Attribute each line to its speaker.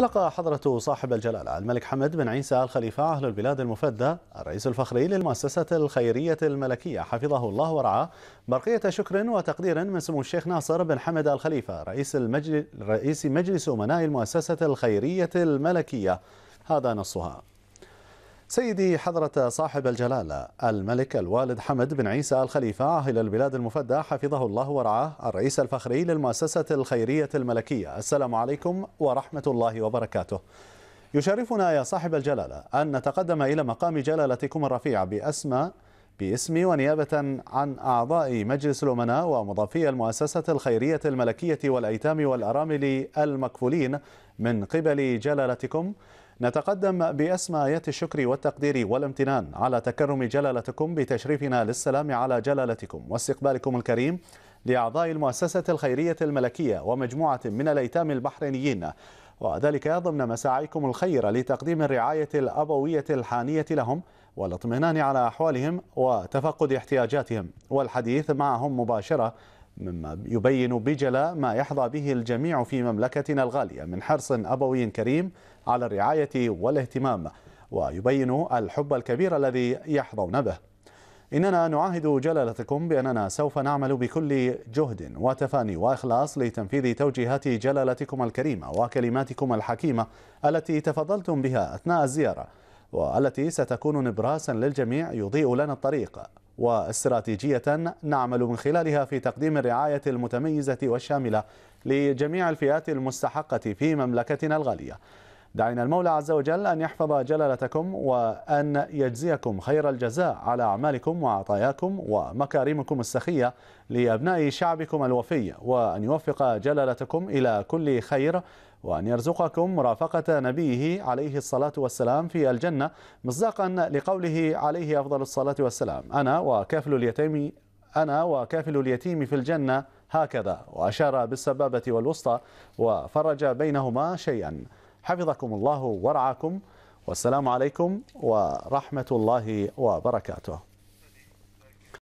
Speaker 1: تلقى حضرة صاحب الجلالة الملك حمد بن عيسى الخليفة أهل البلاد المفدى الرئيس الفخري للمؤسسة الخيرية الملكية حفظه الله ورعاه برقية شكر وتقدير من سمو الشيخ ناصر بن حمد الخليفة رئيس, المجل... رئيس مجلس أمناء المؤسسة الخيرية الملكية هذا نصها سيدي حضرة صاحب الجلالة الملك الوالد حمد بن عيسى الخليفة عاهل البلاد المفدى حفظه الله ورعاه الرئيس الفخري للمؤسسة الخيرية الملكية السلام عليكم ورحمة الله وبركاته يشرفنا يا صاحب الجلالة أن نتقدم إلى مقام جلالتكم الرفيع بأسمى باسمي ونيابة عن أعضاء مجلس الأمناء ومضافي المؤسسة الخيرية الملكية والأيتام والأرامل المكفولين من قبل جلالتكم نتقدم بأسمى آيات الشكر والتقدير والامتنان على تكرم جلالتكم بتشريفنا للسلام على جلالتكم واستقبالكم الكريم لأعضاء المؤسسة الخيرية الملكية ومجموعة من الأيتام البحرينيين وذلك ضمن مساعيكم الخيرة لتقديم الرعاية الأبوية الحانية لهم والاطمئنان على أحوالهم وتفقد احتياجاتهم والحديث معهم مباشرة مما يبين بجلاء ما يحظى به الجميع في مملكتنا الغالية من حرص أبوي كريم على الرعاية والاهتمام ويبين الحب الكبير الذي يحظون به إننا نعاهد جلالتكم بأننا سوف نعمل بكل جهد وتفاني وإخلاص لتنفيذ توجيهات جلالتكم الكريمة وكلماتكم الحكيمة التي تفضلتم بها أثناء الزيارة والتي ستكون نبراسا للجميع يضيء لنا الطريق واستراتيجية نعمل من خلالها في تقديم الرعاية المتميزة والشاملة لجميع الفئات المستحقة في مملكتنا الغالية دعينا المولى عز وجل أن يحفظ جلالتكم وأن يجزيكم خير الجزاء على أعمالكم وعطاياكم ومكارمكم السخية لأبناء شعبكم الوفي وأن يوفق جلالتكم إلى كل خير وأن يرزقكم مرافقة نبيه عليه الصلاة والسلام في الجنة مصداقا لقوله عليه أفضل الصلاة والسلام أنا وكافل اليتيم أنا وكافل اليتيم في الجنة هكذا وأشار بالسبابة والوسطى وفرج بينهما شيئا حفظكم الله ورعاكم والسلام عليكم ورحمة الله وبركاته